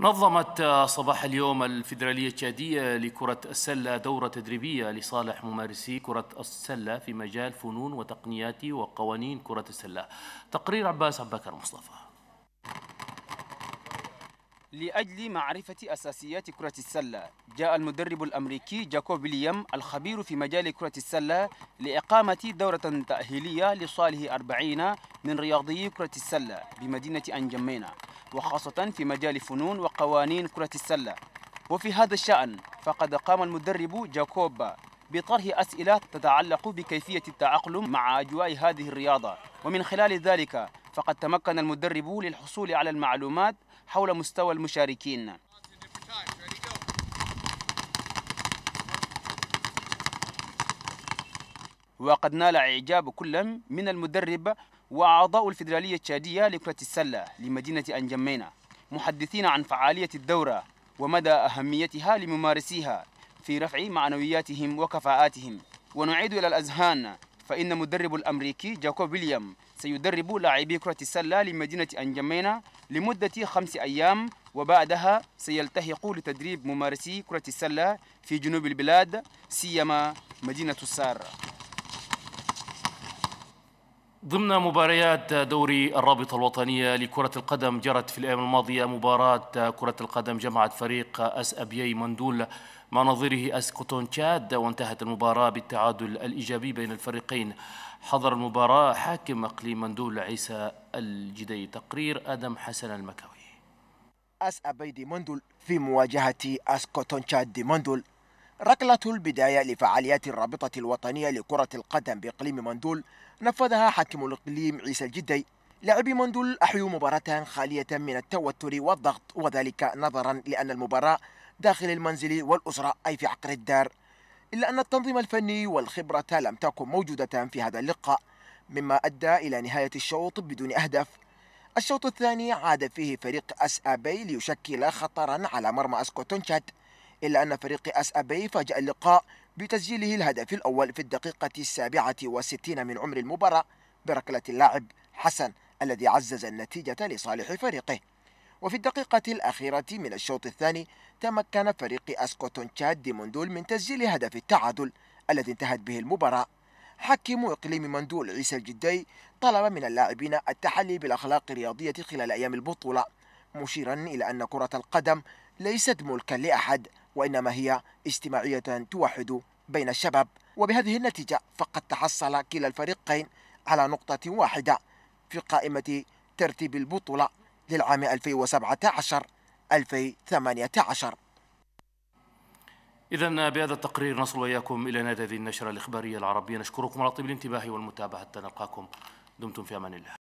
نظمت آه، صباح اليوم الفيدرالية التشادية لكرة السلة دورة تدريبية لصالح ممارسي كرة السلة في مجال فنون وتقنيات وقوانين كرة السلة تقرير عباس عباكر مصطفى لأجل معرفة أساسيات كرة السلة جاء المدرب الأمريكي جاكوب ليام الخبير في مجال كرة السلة لإقامة دورة تأهيلية لصالح أربعين من رياضيي كرة السلة بمدينة أنجمينا وخاصة في مجال فنون وقوانين كرة السلة وفي هذا الشأن فقد قام المدرب جاكوبا بطرح أسئلة تتعلق بكيفية التأقلم مع أجواء هذه الرياضة ومن خلال ذلك فقد تمكن المدرب للحصول على المعلومات حول مستوى المشاركين وقد نال إعجاب كل من المدرب وأعضاء الفيدرالية التشادية لكرة السلة لمدينة أنجمينا محدثين عن فعالية الدورة ومدى أهميتها لممارسيها في رفع معنوياتهم وكفاءاتهم ونعيد إلى الأذهان فإن مدرب الأمريكي جاكوب ويليام سيدرب لاعبي كرة السلة لمدينة أنجمينا لمدة خمس أيام وبعدها سيلتهق لتدريب ممارسي كرة السلة في جنوب البلاد سيما مدينة السار ضمن مباريات دوري الرابطة الوطنية لكرة القدم جرت في الأيام الماضية مباراة كرة القدم جمعت فريق أس أبيي مندول مع نظيره أس كوتون تشاد وانتهت المباراة بالتعادل الإيجابي بين الفريقين حضر المباراة حاكم أقليم مندول عيسى الجدي تقرير آدم حسن المكاوي أس أبيدي مندول في مواجهة أس كوتون تشاد مندول ركلة البداية لفعاليات الرابطة الوطنية لكرة القدم بإقليم مندول نفذها حاكم الإقليم عيسى الجدي لعب مندول أحيو مباراة خالية من التوتر والضغط وذلك نظرا لأن المباراة داخل المنزل والأسرة أي في عقر الدار إلا أن التنظيم الفني والخبرة لم تكن موجودة في هذا اللقاء مما أدى إلى نهاية الشوط بدون أهداف الشوط الثاني عاد فيه فريق أس أبي ليشكل خطرا على مرمى أسكوتونشات إلا أن فريق أس أبي فاجأ اللقاء بتسجيله الهدف الأول في الدقيقة السابعة والستين من عمر المباراة بركلة اللاعب حسن الذي عزز النتيجة لصالح فريقه وفي الدقيقة الأخيرة من الشوط الثاني تمكن فريق أسكوتون تشاد مندول من تسجيل هدف التعادل الذي انتهت به المباراة حكم إقليم مندول عيسى الجدي طلب من اللاعبين التحلي بالأخلاق الرياضية خلال أيام البطولة مشيرا إلى أن كرة القدم ليست ملكا لأحد وإنما هي اجتماعية توحد بين الشباب وبهذه النتيجة فقد تحصل كلا الفريقين على نقطة واحدة في قائمة ترتيب البطولة للعام 2017 2018 إذا بهذا التقرير نصل وإياكم إلى نهاية هذه النشرة الإخبارية العربية نشكركم على طيب الانتباه والمتابعة حتى نلقاكم دمتم في أمان الله